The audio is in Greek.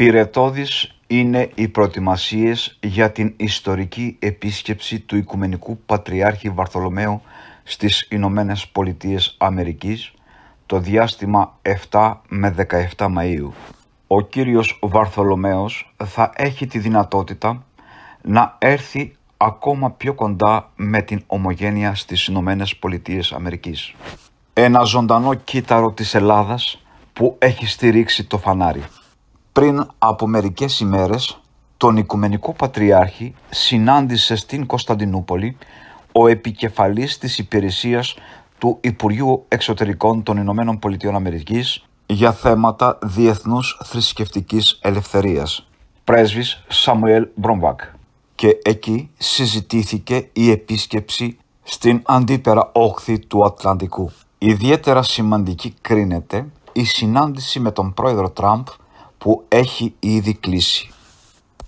Πυρετόδης είναι οι προετοιμασίες για την ιστορική επίσκεψη του Οικουμενικού Πατριάρχη Βαρθολομαίου στις Ηνωμένες Πολιτείες Αμερικής το διάστημα 7 με 17 Μαΐου. Ο κύριος Βαρθολομαίος θα έχει τη δυνατότητα να έρθει ακόμα πιο κοντά με την ομογένεια στις Ηνωμένες Πολιτείες Αμερικής. Ένα ζωντανό κύτταρο της Ελλάδας που έχει στηρίξει το φανάρι. Πριν από μερικές ημέρες, τον Οικουμενικό Πατριάρχη συνάντησε στην Κωνσταντινούπολη ο επικεφαλής της υπηρεσίας του Υπουργείου Εξωτερικών των Ηνωμένων Πολιτειών Αμερικής για θέματα διεθνούς θρησκευτικής ελευθερίας, πρέσβης Σαμουέλ Μπρομβάκ. Και εκεί συζητήθηκε η επίσκεψη στην αντίπερα όχθη του Ατλαντικού. Ιδιαίτερα σημαντική κρίνεται η συνάντηση με τον πρόεδρο Τραμπ που έχει ήδη κλείσει.